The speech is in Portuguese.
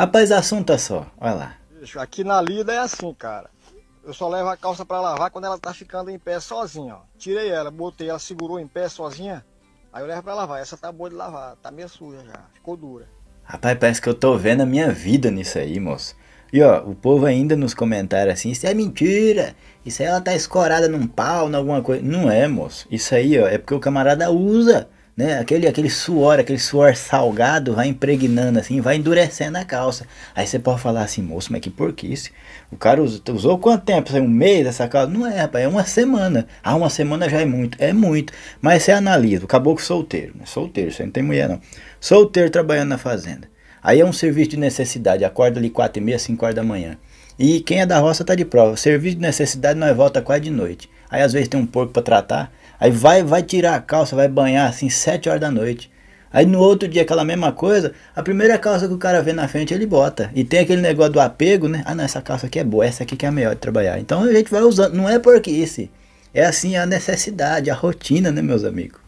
Rapaz, assunto é só, olha lá. Bicho, aqui na lida é assim, cara. Eu só levo a calça para lavar quando ela tá ficando em pé sozinha, ó. Tirei ela, botei, ela segurou em pé sozinha. Aí eu levo pra lavar. Essa tá boa de lavar, tá meio suja já, ficou dura. Rapaz, parece que eu tô vendo a minha vida nisso aí, moço. E ó, o povo ainda nos comentários assim, isso é mentira, isso aí ela tá escorada num pau, em alguma coisa. Não é, moço. Isso aí, ó, é porque o camarada usa né? Aquele, aquele suor, aquele suor salgado vai impregnando assim, vai endurecendo a calça. Aí você pode falar assim, moço, mas que porquice. O cara usou, usou quanto tempo? Assim, um mês essa calça? Não é, rapaz, é uma semana. Ah, uma semana já é muito, é muito. Mas você analisa, o caboclo solteiro, né? solteiro, você não tem mulher não. Solteiro trabalhando na fazenda. Aí é um serviço de necessidade, acorda ali 4 e meia, 5 horas da manhã. E quem é da roça tá de prova. Serviço de necessidade nós volta quase de noite. Aí às vezes tem um porco para tratar, aí vai vai tirar a calça, vai banhar assim 7 horas da noite. Aí no outro dia aquela mesma coisa, a primeira calça que o cara vê na frente ele bota. E tem aquele negócio do apego, né? Ah, não, essa calça aqui é boa, essa aqui que é a melhor de trabalhar. Então a gente vai usando, não é porque esse. É assim a necessidade, a rotina, né, meus amigos?